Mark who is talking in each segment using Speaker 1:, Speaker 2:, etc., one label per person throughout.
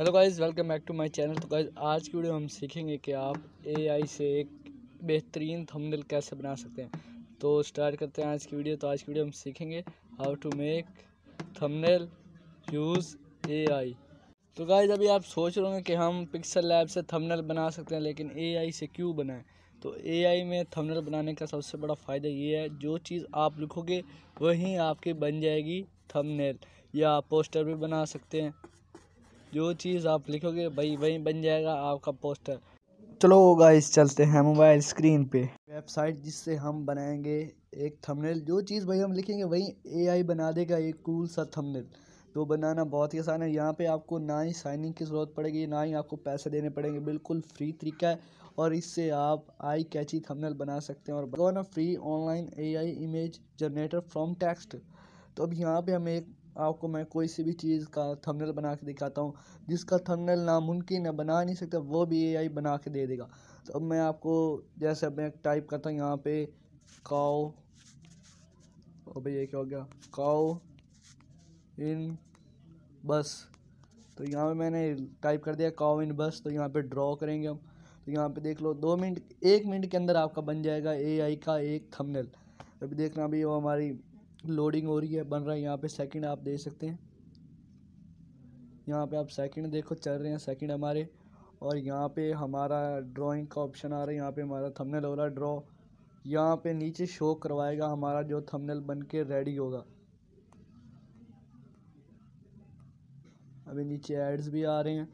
Speaker 1: hello guys welcome back to my channel तो guys आज की वीडियो हम सीखेंगे कि आप एआई से एक बेहतरीन थंबनेल कैसे बना सकते हैं तो स्टार्ट करते हैं आज की वीडियो तो आज की वीडियो हम सीखेंगे how to make thumbnail use AI तो गाइस अभी आप सोच रहे होंगे कि हम पिक्सल लैब से थंबनेल बना सकते हैं लेकिन आई से क्यों बनाएँ तो आई में थंबनेल बनाने का सबसे बड़ा फ़ायदा ये है जो चीज़ आप लिखोगे वहीं आपकी बन जाएगी थंबनेल या आप पोस्टर भी बना सकते हैं जो चीज़ आप लिखोगे वही वही बन जाएगा आपका पोस्टर चलो गाइस चलते हैं मोबाइल स्क्रीन पे वेबसाइट जिससे हम बनाएंगे एक थंबनेल जो चीज़ भाई हम लिखेंगे वही एआई बना देगा एक कूल सा थंबनेल तो बनाना बहुत ही आसान है यहाँ पे आपको ना ही साइनिंग की ज़रूरत पड़ेगी ना ही आपको पैसे देने पड़ेंगे बिल्कुल फ्री तरीका है और इससे आप आई कैची थमनल बना सकते हैं और बनाना free online a image generator from text तो अब यहाँ पर हम एक आपको मैं कोई सी भी चीज़ का थंबनेल बना के दिखाता हूँ जिसका थंबनेल नामुमकिन है बना नहीं सकता वो भी एआई बना के दे देगा तो अब मैं आपको जैसे अब मैं टाइप करता हूँ यहाँ पे काओ और भाई ये क्या हो गया काओ इन बस तो यहाँ पे मैंने टाइप कर दिया काओ इन बस तो यहाँ पे ड्रॉ करेंगे हम तो यहाँ पे देख लो दो मिनट एक मिनट के अंदर आपका बन जाएगा ए का एक थमनल अभी देखना अभी वो हमारी लोडिंग हो रही है बन रहा है यहाँ पे सेकंड आप देख सकते हैं यहाँ पे आप सेकंड देखो चल रहे हैं सेकंड हमारे और यहाँ पे हमारा ड्राइंग का ऑप्शन आ रहा है यहाँ पे हमारा थंबनेल हो रहा है ड्रॉ यहाँ पे नीचे शो करवाएगा हमारा जो थंबनेल बन के रेडी होगा अभी नीचे एड्स भी आ रहे हैं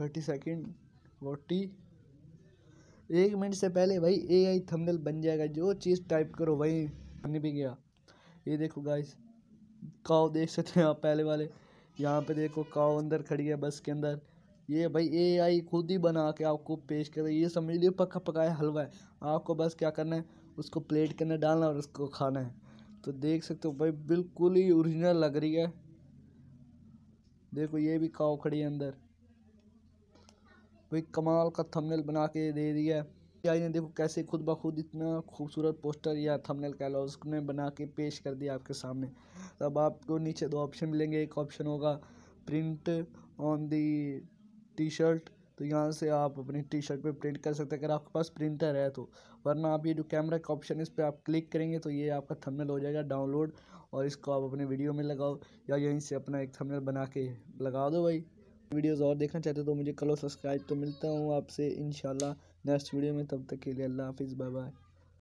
Speaker 1: थर्टी सेकेंड फोर्टी एक मिनट से पहले भाई एआई थंबनेल बन जाएगा जो चीज़ टाइप करो वही पानी भी गया ये देखो गाइस काओ देख सकते हैं आप पहले वाले यहाँ पे देखो काओ अंदर खड़ी है बस के अंदर ये भाई ए आई खुद ही बना के आपको पेश कर ये समझ लीजिए पक्का पकाया हलवा है आपको बस क्या करना है उसको प्लेट के अंदर डालना और उसको खाना है तो देख सकते हो भाई बिल्कुल ही ओरिजिनल लग रही है देखो ये भी काओ खड़ी है अंदर भाई कमाल का थंबनेल बना के दे दिया है आई ने देखो कैसे खुद ब खुद इतना खूबसूरत पोस्टर या थंबनेल कह लो उसमें बना के पेश कर दिया आपके सामने अब आपको नीचे दो ऑप्शन मिलेंगे एक ऑप्शन होगा print on the T shirt तो यहाँ से आप अपनी टी शर्ट पर प्रिंट कर सकते हैं अगर आपके पास प्रिंटर है तो वरना आप ये जो कैमरा का ऑप्शन है इस पर आप क्लिक करेंगे तो ये आपका थंबनेल हो जाएगा डाउनलोड और इसको आप अपने वीडियो में लगाओ या यहीं से अपना एक थंबनेल बना के लगा दो भाई वीडियोस और देखना चाहते हो तो मुझे कलो सब्सक्राइब तो मिलता हूँ आपसे इन नेक्स्ट वीडियो में तब तक के लिए अल्लाह हाफिज़ बाय बाय